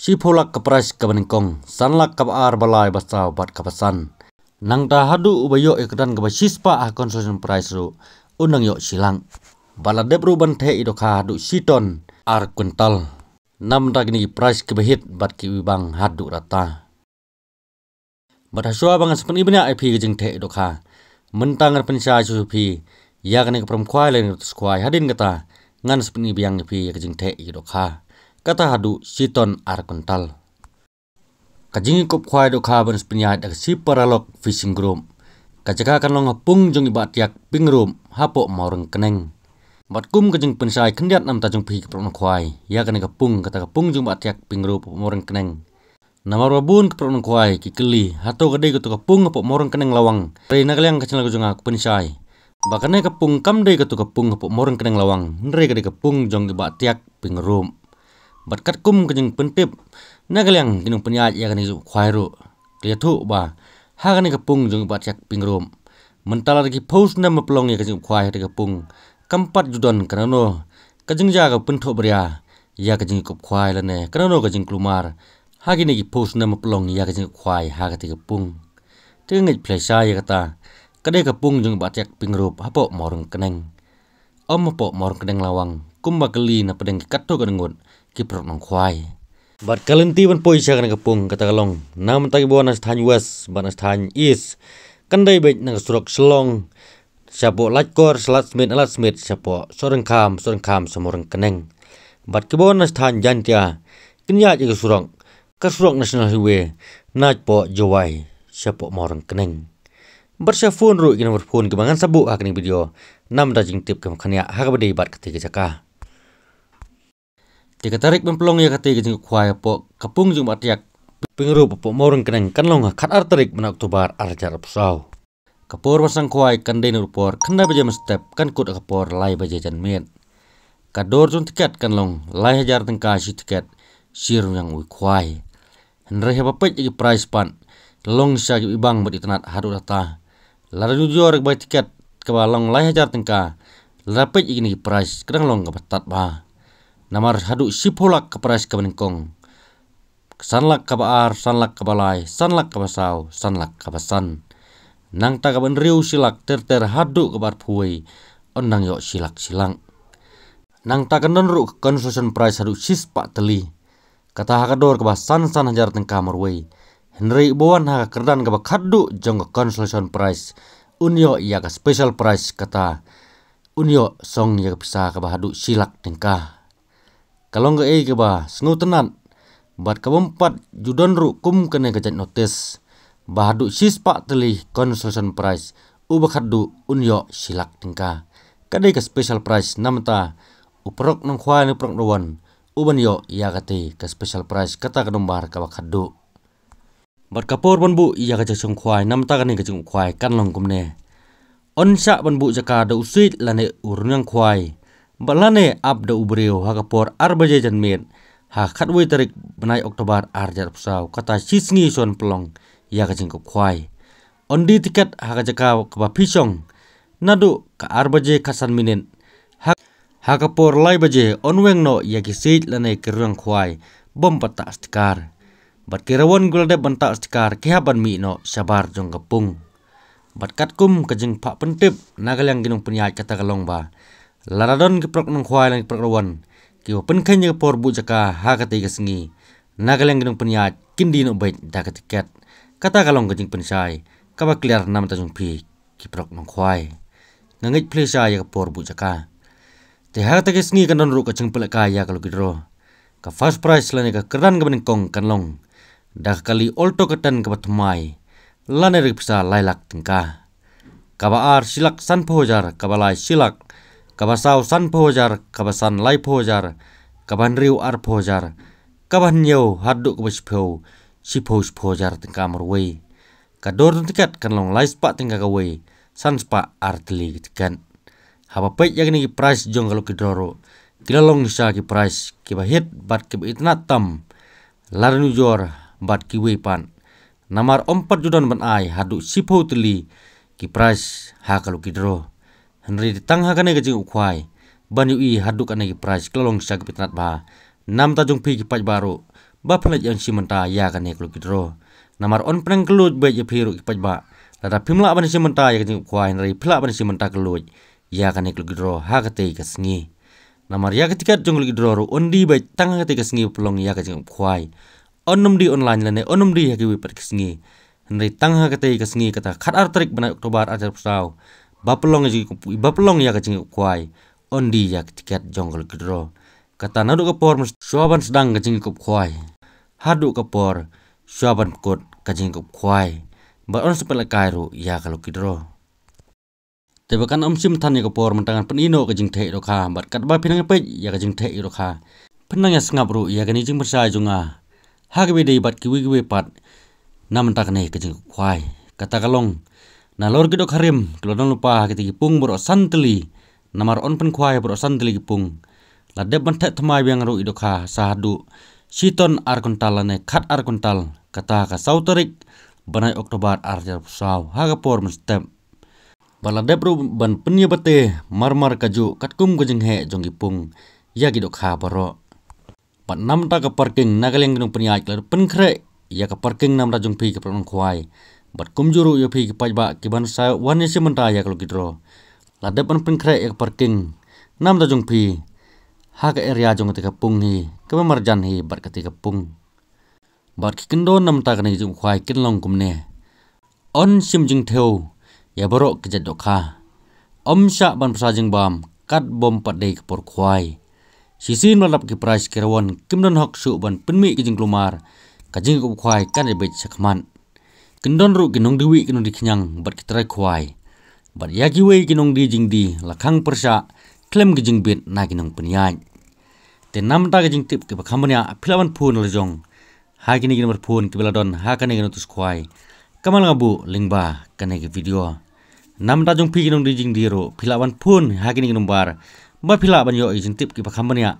ชิโพลักกับประชกับนิกงสันลักกับอาร์บาลายบัสาวบัดกับสันนังตาฮัดูอุบายโยเอกดันกับชิสปาอาคอนโซชันปรายสุอุนังโยชิลังบาลาเดบรูบันเทอิดคาฮัดูชิตอนอาร์ควินตัลนำรักนี้ประชกับฮิตบัดกิวบังฮัดูรัตตาบัดฮัชวาบังสปนิบเนียไอพีกจึงเทอิดคามันตังกับปัญชาชูพียากันกับพรมควายเลยนุสควายฮัดินกตางันสปนิบยังพีกจึงเทอิดคา kata hadu siton arkuntal. Kajingi kup kwa edu ka ban spinya dak si paralog fishing group. Kajaka kan long hapung jong iba tiak ping room hapo maurang keneng. Bat kum kajing pensai kendiat nam tajung pihik prok nung kwa ya kan kapung kata kapung jong iba tiak ping room hapo maurang keneng. Namar wabun ke prok nung kwa kikili hato kade kutu kapung hapo maurang keneng lawang. Rai nakaliang kacang lagu jong aku pensai. Bakane kapung kamde kutu kapung hapo maurang keneng lawang. Nere kade kapung jong iba tiak ping room. batkat-kum kening pentip nagalang kinung penyat ya kaning zup khairu kliatu ba ha kaning kapung jung bacak pingrom mentala lagi post na maplong ya kajing khwai ta kapung kampat judon kanano kajing ja ga pentho bria ya kajing kop khwai la ne kanano kajing klumar ha gi ne gi post na maplong ya kajing khwai ha ga ti kapung te ngai plesa ya kata kadai kapung jung bacak pingrop hapo morong keneng om hapo morong keneng lawang กุมบักลีนะประเด็นกัดทุกันงดกิปรกนองควายบัดกาลันตีมันปุยชากันกระปุงกระตะกลงนามันตะกบวนสถานเวสบานสถานอีสกันได้เบ็ดนังสุรกลองชาปลัดกอร์สลัดสมิธอลัดสมิธชาปะสรังคามสรังคามสมรังกันงบัดกบวนสถานยันตยากินยาจากสุรกกสุรก national highway นาจปะจวายชาปะมรังกันงบัดชาฟูนรู้กินบัดฟูนกับงานสบุอากันในวิดีโอนำดาจิงติบกับขณะหากบดีบัดกติกาจักา jika tarik pemplong ya kata jika kuai apa kepung jumpa tiak pengeru apa morong kening kenlong ah, kat arterik menak tubar arjar pesau. Kepor pasang kuai kandain rupor kena kan baja mestep kan kut kepor lai baja jan met. Kador jun tiket kenlong lai hajar tengka si tiket sirung yang ui kuai. Henry hebat pek jika price pan long sya jika ibang buat itenat haru rata. Lara jujur kebaik tiket kebalong lai hajar tengka lapik jika ni price kenlong kebetat bah namar hadu sipolak kaparas kamenkong. Sanlak kabaar, sanlak kabalai, sanlak kabasau, sanlak kabasan. Nang tak kaben riu silak terter hadu kabar puwe, onang yok silak silang. Nang tak kaben ruk konsusion price hadu sispak teli. Kata hakador kabah san-san hajar tengkamur wei. Henry Ibuwan haka kerdan kabah kaduk jongka consolation prize. Unyo iya ka special prize kata. Unyo song iya kapisa kabah haduk silak tengkah kalau nggak eh keba senu tenat bat keempat judon ruk kum kena kejat notis bahadu sis pak teli consolation prize ubahadu unyo silak tingka kadai ke special prize namta uprok nang khwa ni prok rowan uban yo ya kate ke special prize kata kedombar ka bakadu bat kapor ban bu iya ka jong khwai namta kane ka jong khwai kan long kum ne on sa ban bu jaka do usit la ne urnyang khwai บัลลันเอับเดอุบเรียวฮักปอร์อาร์บาเจจันเมนหากคัดเวทริกในออกตบาร์อาร์จัดสาวกตาชิสงีส่วนปลงยากจิงกบควายออนดีติกัดฮักจะกาวกับพิชงนัดุกับอาร์บาเจคัสันมินเนฮักฮักปอร์ไลบาเจออนเวงโนยากิซีดและในกระเรื่องควายบอมปตาสติกาบัดเกระวนกุลเดบันตาสติกาเขียบันมีโนชาบาร์จงกับปุงบัดกัดกุมกจิงผักปนติบนักเลี้ยงกินงปัญญาคตากลงบา Laradon ke prok nung kuai lang prok rawan. Ki open kanya ke por buk jaka ha kata ika sengi. Nagaleng genung penyat kindi nuk baik dah ke tiket. Kata kalong kencing pensyai. Kapa keliar nama tajung pi ki prok nung kuai. Ngangit pelisya ya ke por buk jaka. Teh ha kata ika sengi kan donruk kacang pelak kaya kalau gidro. Ka first prize lani ka keran ke meningkong kan long. Dah kali olto ketan ke patumai. Lani rikpisa lailak tingkah. Kapa ar silak san pohojar kapa lai silak. กบสาวสันโพจารกบสันไลโพจารกบันริวอาร์โพจารกบันเยวฮัดดุกบชเพวชิโพชโพจารติงกามรวยกระโดดติกัดกันลองไลสปะติงกากวยสันสปะอาร์ตลีกติกันฮาบะเปยยังนี่กิปรายจงกลุกิดโรกิลลองชากิปรายกิบะฮิตบัดกิบอิตนาตัมลารนุจอร์บัดกิเวปันนามาร์อมปัดจุดันบันไอฮัดดุชิโพตลีกิปรายฮากลุกิดโร Henry di tangha kane ke jingu kwai. Banyu i hadu kane ke price kelolong sya ke ba. Nam ta jung pi ke paj baru. Ba pelet yang si menta ya kane ke lukidro. Namar on peneng kelut baik ye piru ke paj ba. Lada pimla abani si menta ya ke jingu kwai Henry. Pila abani si menta kelut. Ya kane ha ke lukidro ha kate ke sengi. Namar ya ketika jung lukidro ru undi baik tangha kate ke sengi pelong ya ke jingu kwai. Onum di online lene onum di hagi wipat ke sengi. Henry tangha kate ke sengi kata khat artrik benai oktober ajar pusau bapelong jadi kupui bapelong ya kacing kuai ondi ya tiket jonggol gedro kata nado kepor mes suaban sedang kacing kup kuai hadu kepor suaban kut kacing kup kuai bar on sepele kairu ya kalau gedro tebakan om sim tan ya kepor mentangan penino kacing teh roka bar kat ba pinang pe ya kacing teh roka penang ya sengap ru ya kani jing bersa junga hagbe dei bat kiwi kiwi pat namentak nei kacing kup kuai kata kalong Na lor gitu karim, kelodon lupa kita gipung buruk santeli, namar on pen kuai buruk santeli gipung. La deb mentek temai biang ru idoka ha, sahadu, siton arkuntal lane kat arkuntal, kata ka sauterik, banai oktobar arjar pusaw, haga por mustep. Bala deb ru ban penyebate, marmar kaju kat kum kujeng he jong gipung, ya gidoka ha baro. Ban nam ta ke parking, nagaling gunung penyaik lalu penkrek, ya ke parking nam rajung pi ke perunung kuai, bat kumjuru yo phi kipaj ba kiban sa wan se menta ya kalau gitro la depan pengkre ek parking nam da jung phi ha ka area jung te kapung hi ke marjan hi bat ke kapung bat ki kendo nam ta ka ni jung khwai kin long kum ne on sim jing theo ya boro ke jet do kha om sha ban sa jing bam kat bom pat dei ke por khwai si sin ban lap ki price kerawan kim don hok su ban pin mi ke jing lumar ka jing ku khwai kan be chakman kendon ru kinong diwi kinong di kenyang bat kitrai kuai bat yagi wei kinong di jing di lakang persa klem ki jing bit na kinong penyai te nam ta jing tip ke bakamnya pilawan pun lejong ha kini kinong pun ke beladon ha kane kinong tus kuai kamal ngabu lingba kane ke video nam ta jong pi kinong di jing di ro pilawan pun ha kini kinong bar ba pila ban yo jing tip ke bakamnya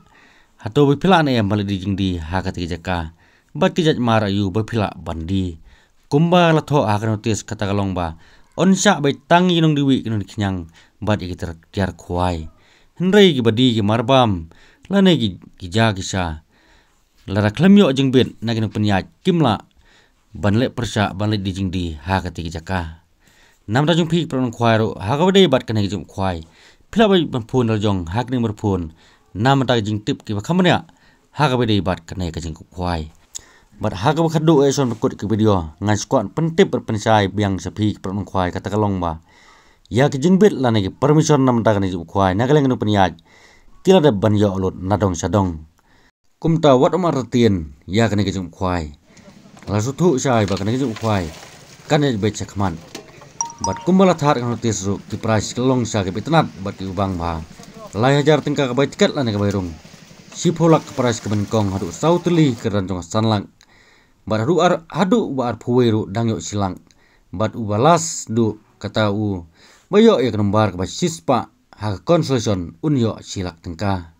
hato bi pila na yang balik di jing di ha kate jaka bat ki jat marayu ba pila bandi kumba lato akan otis kata galong ba onsa bai tangi nong diwi kinun kinyang bat iki ter tiar kuai hendrei gi badi gi marbam lane gi gi jagi sa lara klemyo jeng bet nagin penyat kimla banle persa banle di jing di ha kati gi jaka nam rajung pik pron kuai ro ha ga bade bat kane gi jum kuai phila bai ban phun ro jong ha kne mer phun nam ta jing tip ki ba khamne ha ga bade bat kane ka jing kuai Berhak berkadu ayah eh, suan berkut ke video Ngan sekuat pentip berpensai biang sepi ke perut mengkuai kata kalong ba Ya ke jengbit lah negi permisuan nam dagan izi mengkuai Naga lengan upan yaj Kila da ban ya ulut nadong sadong Kumta wat umar ratian Ya ke negi jeng mengkuai Lasu tu syai ba ke negi jeng mengkuai Kan ya jibay cekman Bat kumbala thar kan hati seru Ki peras kelong sa ke bitanat bat ki ubang ba Lai hajar ya tingkah kebaik tiket lah negi bayrung Sipulak ke peras kebenkong Haduk sautili ke rancong sanlang bat hadu ar hadu ba ar puwe ru dang yo silang bat u balas du kata u bayo yak nembar ba sispa ha konsolution un yo silak tengka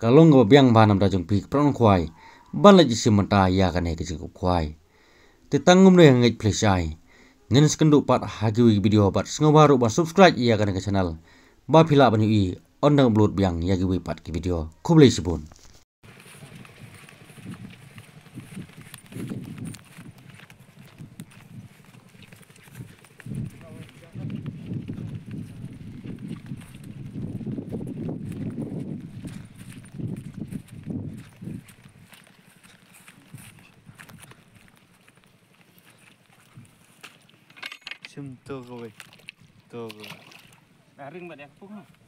kalong ngob yang banam dajung pik pron kwai ban la jisi menta ya kan he kisik kwai te tangum no yang ngai plesai ngin skendu pat hagi video bat sngobaru ba subscribe ya kan ke channel ba pila ban yi ondang blut biang yagi wipat ki video kubli sibun chung tôi rồi tôi rồi đã riêng bạn đẹp phúc không